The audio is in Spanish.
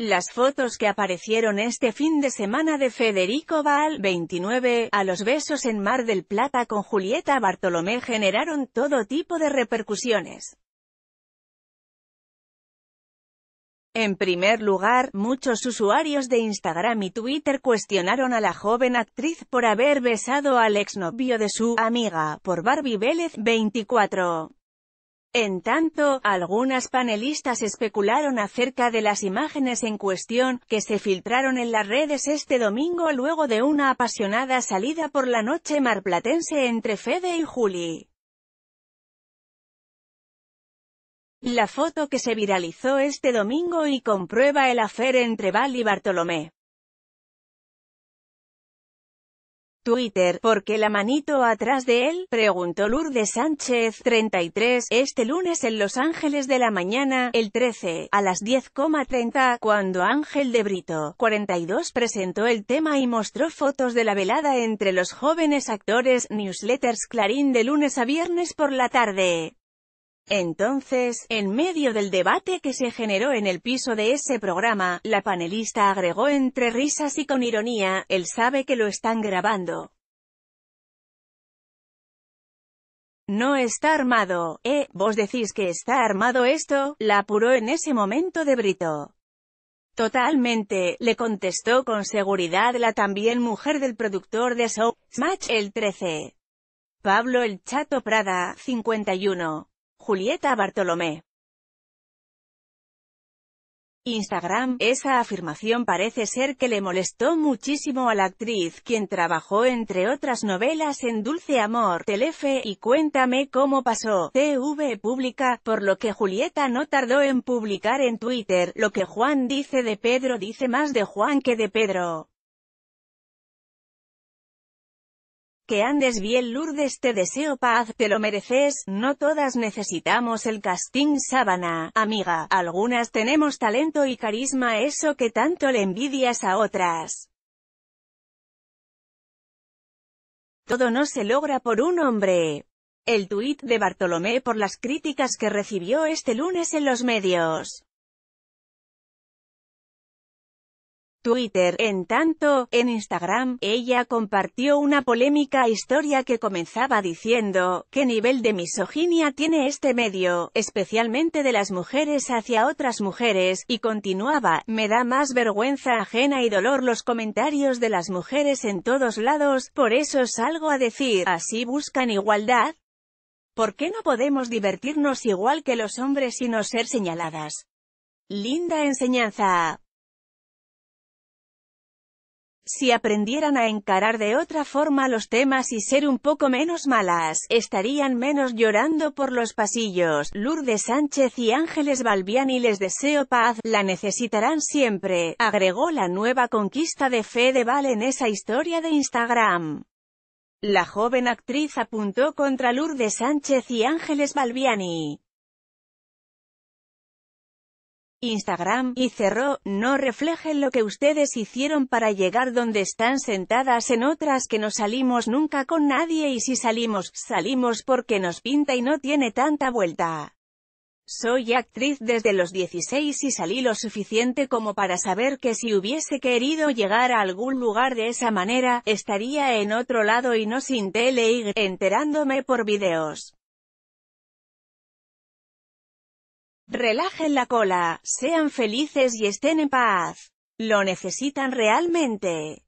Las fotos que aparecieron este fin de semana de Federico Val 29, a los besos en Mar del Plata con Julieta Bartolomé generaron todo tipo de repercusiones. En primer lugar, muchos usuarios de Instagram y Twitter cuestionaron a la joven actriz por haber besado al exnovio de su amiga, por Barbie Vélez, 24. En tanto, algunas panelistas especularon acerca de las imágenes en cuestión, que se filtraron en las redes este domingo luego de una apasionada salida por la noche marplatense entre Fede y Juli. La foto que se viralizó este domingo y comprueba el afer entre Val y Bartolomé. Twitter, ¿por qué la manito atrás de él? Preguntó Lourdes Sánchez, 33, este lunes en Los Ángeles de la mañana, el 13, a las 10,30, cuando Ángel de Brito, 42, presentó el tema y mostró fotos de la velada entre los jóvenes actores, newsletters Clarín de lunes a viernes por la tarde. Entonces, en medio del debate que se generó en el piso de ese programa, la panelista agregó entre risas y con ironía, él sabe que lo están grabando. No está armado, ¿eh? ¿Vos decís que está armado esto? La apuró en ese momento de Brito. Totalmente, le contestó con seguridad la también mujer del productor de Show, Smash el 13. Pablo El Chato Prada, 51. Julieta Bartolomé. Instagram, esa afirmación parece ser que le molestó muchísimo a la actriz, quien trabajó entre otras novelas en Dulce Amor, Telefe y Cuéntame cómo pasó, TV pública, por lo que Julieta no tardó en publicar en Twitter, lo que Juan dice de Pedro dice más de Juan que de Pedro. Que andes bien Lourdes te deseo paz, te lo mereces, no todas necesitamos el casting sábana, amiga, algunas tenemos talento y carisma eso que tanto le envidias a otras. Todo no se logra por un hombre. El tuit de Bartolomé por las críticas que recibió este lunes en los medios. Twitter. En tanto, en Instagram, ella compartió una polémica historia que comenzaba diciendo, ¿qué nivel de misoginia tiene este medio, especialmente de las mujeres hacia otras mujeres? Y continuaba, me da más vergüenza ajena y dolor los comentarios de las mujeres en todos lados, por eso salgo a decir, así buscan igualdad. ¿Por qué no podemos divertirnos igual que los hombres y no ser señaladas? Linda enseñanza. Si aprendieran a encarar de otra forma los temas y ser un poco menos malas, estarían menos llorando por los pasillos. Lourdes Sánchez y Ángeles Balbiani les deseo paz, la necesitarán siempre, agregó la nueva conquista de Val en esa historia de Instagram. La joven actriz apuntó contra Lourdes Sánchez y Ángeles Balbiani. Instagram, y cerró, no reflejen lo que ustedes hicieron para llegar donde están sentadas en otras que no salimos nunca con nadie y si salimos, salimos porque nos pinta y no tiene tanta vuelta. Soy actriz desde los 16 y salí lo suficiente como para saber que si hubiese querido llegar a algún lugar de esa manera, estaría en otro lado y no sin tele y enterándome por videos. Relajen la cola, sean felices y estén en paz. Lo necesitan realmente.